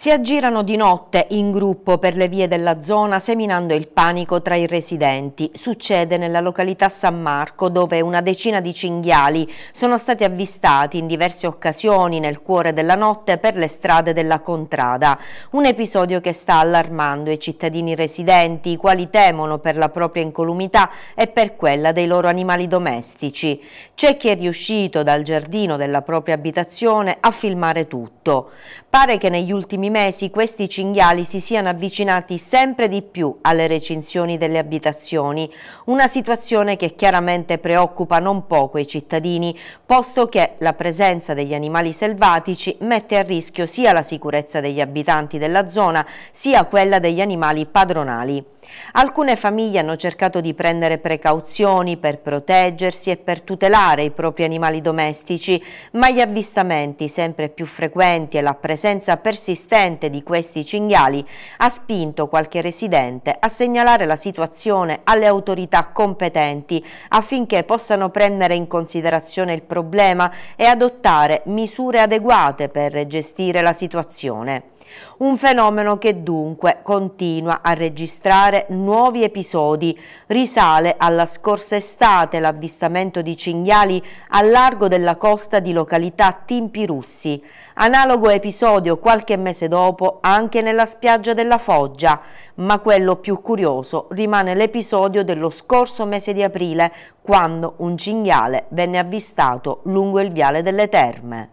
Si aggirano di notte in gruppo per le vie della zona seminando il panico tra i residenti. Succede nella località San Marco dove una decina di cinghiali sono stati avvistati in diverse occasioni nel cuore della notte per le strade della Contrada. Un episodio che sta allarmando i cittadini residenti i quali temono per la propria incolumità e per quella dei loro animali domestici. C'è chi è riuscito dal giardino della propria abitazione a filmare tutto. Pare che negli ultimi ultimi mesi questi cinghiali si siano avvicinati sempre di più alle recinzioni delle abitazioni, una situazione che chiaramente preoccupa non poco i cittadini, posto che la presenza degli animali selvatici mette a rischio sia la sicurezza degli abitanti della zona, sia quella degli animali padronali. Alcune famiglie hanno cercato di prendere precauzioni per proteggersi e per tutelare i propri animali domestici, ma gli avvistamenti sempre più frequenti e la presenza persistente di questi cinghiali ha spinto qualche residente a segnalare la situazione alle autorità competenti affinché possano prendere in considerazione il problema e adottare misure adeguate per gestire la situazione. Un fenomeno che dunque continua a registrare nuovi episodi. Risale alla scorsa estate l'avvistamento di cinghiali al largo della costa di località Timpi Russi. Analogo episodio qualche mese dopo anche nella spiaggia della Foggia, ma quello più curioso rimane l'episodio dello scorso mese di aprile, quando un cinghiale venne avvistato lungo il viale delle terme.